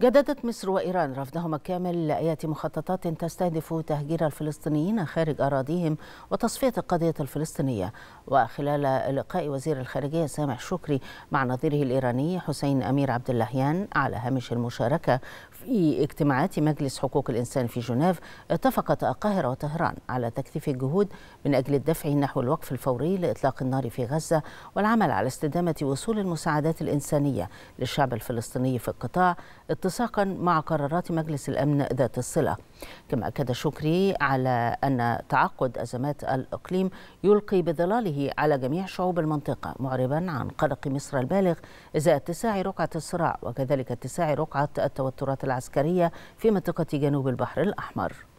جددت مصر وإيران رفضهما الكامل لأية مخططات تستهدف تهجير الفلسطينيين خارج أراضيهم وتصفية القضية الفلسطينية وخلال لقاء وزير الخارجية سامح شكري مع نظيره الإيراني حسين أمير عبد اللهيان على هامش المشاركة في اجتماعات مجلس حقوق الإنسان في جنيف اتفقت القاهرة وطهران على تكثيف الجهود من أجل الدفع نحو الوقف الفوري لإطلاق النار في غزة والعمل على استدامة وصول المساعدات الإنسانية للشعب الفلسطيني في القطاع اتساقا مع قرارات مجلس الأمن ذات الصلة كما أكد شكري على أن تعقد أزمات الإقليم يلقي بظلاله على جميع شعوب المنطقة معربا عن قلق مصر البالغ إزاء اتساع رقعة الصراع وكذلك اتساع رقعة التوترات العسكرية في منطقة جنوب البحر الأحمر